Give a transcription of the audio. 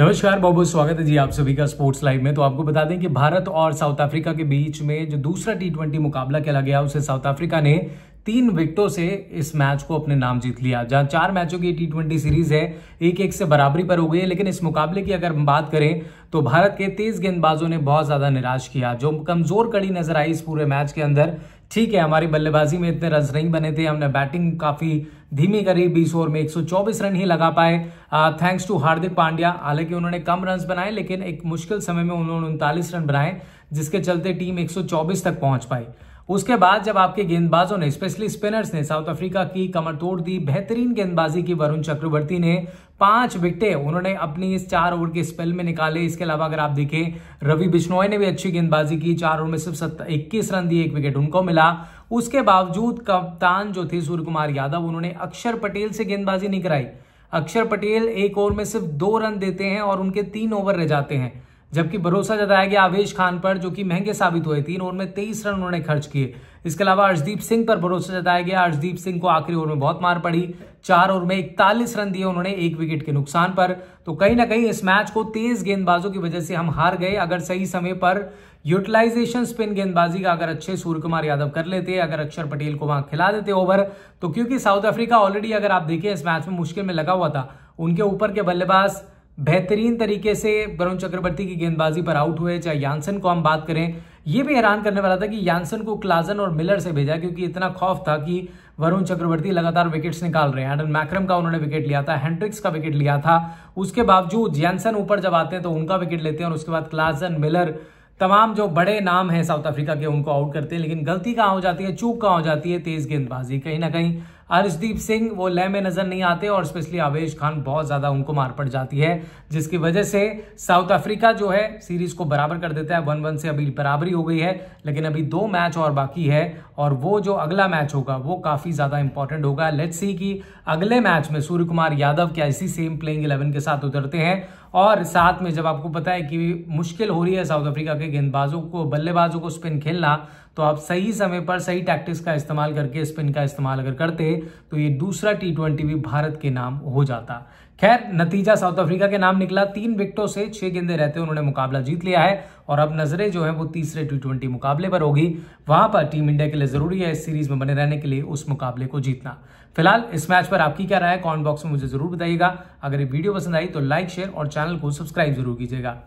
नमस्कार बहुत बहुत स्वागत है जी आप सभी का स्पोर्ट्स लाइव में तो आपको बता दें कि भारत और साउथ अफ्रीका के बीच में जो दूसरा टी ट्वेंटी मुकाबला खेला गया उसे साउथ अफ्रीका ने तीन विकेटों से इस मैच को अपने नाम जीत लिया जहां चार मैचों की टी ट्वेंटी सीरीज है एक एक से बराबरी पर हो गई है लेकिन इस मुकाबले की अगर हम बात करें तो भारत के तेज गेंदबाजों ने बहुत ज्यादा निराश किया जो कमजोर कड़ी नजर आई इस पूरे मैच के अंदर ठीक है हमारी बल्लेबाजी में इतने रन नहीं बने थे हमने बैटिंग काफी धीमी करी बीस ओवर में 124 रन ही लगा पाए थैंक्स टू हार्दिक पांड्या हालांकि उन्होंने कम रन बनाए लेकिन एक मुश्किल समय में उन्होंने उनतालीस रन बनाए जिसके चलते टीम 124 तक पहुंच पाई उसके बाद जब आपके गेंदबाजों ने स्पेशली स्पिनर्स ने साउथ अफ्रीका की कमर तोड़ दी बेहतरीन गेंदबाजी की वरुण चक्रवर्ती ने पांच विकटे उन्होंने अपनी इस चार ओवर के स्पेल में निकाले इसके अलावा अगर आप देखें रवि बिश्नोय ने भी अच्छी गेंदबाजी की चार ओवर में सिर्फ इक्कीस रन दिए एक विकेट उनको मिला उसके बावजूद कप्तान जो थे सूर्य कुमार यादव उन्होंने अक्षर पटेल से गेंदबाजी नहीं कराई अक्षर पटेल एक ओवर में सिर्फ दो रन देते हैं और उनके तीन ओवर रह जाते हैं जबकि भरोसा जताया गया आवेश खान पर जो कि महंगे साबित हुए तीन ओवर में तेईस रन उन्होंने खर्च किए इसके अलावा अर्शदीप सिंह पर भरोसा जताया गया अर्शदीप सिंह को आखिरी ओवर में बहुत मार पड़ी चार ओवर में इकतालीस रन दिए उन्होंने एक विकेट के नुकसान पर तो कहीं ना कहीं इस मैच को तेज गेंदबाजों की वजह से हम हार गए अगर सही समय पर यूटिलाइजेशन स्पिन गेंदबाजी का अगर अच्छे सूर्य कुमार यादव कर लेते अगर अक्षर पटेल को वहां खिला देते ओवर तो क्योंकि साउथ अफ्रीका ऑलरेडी अगर आप देखें इस मैच में मुश्किल में लगा हुआ था उनके ऊपर के बल्लेबाज बेहतरीन तरीके से वरुण चक्रवर्ती की गेंदबाजी पर आउट हुए चाहे यानसन को हम बात करें यह भी हैरान करने वाला था कि यानसन को क्लाजन और मिलर से भेजा क्योंकि इतना खौफ था कि वरुण चक्रवर्ती लगातार विकेट्स निकाल रहे हैं एंडन मैक्रम का उन्होंने विकेट लिया था हैंड्रिक्स का विकेट लिया था उसके बावजूद यानसन ऊपर जब आते हैं तो उनका विकेट लेते हैं और उसके बाद क्लाजन मिलर तमाम जो बड़े नाम हैं साउथ अफ्रीका के उनको आउट करते हैं लेकिन गलती कहाँ हो जाती है चूक कहाँ हो जाती है तेज गेंदबाजी कहीं ना कहीं अर्शदीप सिंह वो लय में नजर नहीं आते और स्पेशली आवेश खान बहुत ज्यादा उनको मार पड़ जाती है जिसकी वजह से साउथ अफ्रीका जो है सीरीज को बराबर कर देता है वन वन से अभी बराबरी हो गई है लेकिन अभी दो मैच और बाकी है और वो जो अगला मैच होगा वो काफी ज्यादा इंपॉर्टेंट होगा लेट्स सी कि अगले मैच में सूर्य कुमार यादव क्या इसी सेम प्लेइंग इलेवन के साथ उतरते हैं और साथ में जब आपको पता है कि मुश्किल हो रही है साउथ अफ्रीका के गेंदबाजों को बल्लेबाजों को स्पिन खेलना तो आप सही समय पर सही टैक्टिक्स का इस्तेमाल करके स्पिन का इस्तेमाल अगर करते तो ये दूसरा टी ट्वेंटी भी भारत के नाम हो जाता खैर नतीजा साउथ अफ्रीका के नाम निकला तीन विकेटों से छह गेंदे रहते उन्होंने मुकाबला जीत लिया है और अब नजरें जो है वो तीसरे टी ट्वेंटी मुकाबले पर होगी वहां पर टीम इंडिया के लिए जरूरी है इस सीरीज में बने रहने के लिए उस मुकाबले को जीतना फिलहाल इस मैच पर आपकी क्या राय है कॉमेंट बॉक्स में मुझे जरूर बताइएगा अगर ये वीडियो पसंद आई तो लाइक शेयर और चैनल को सब्सक्राइब जरूर कीजिएगा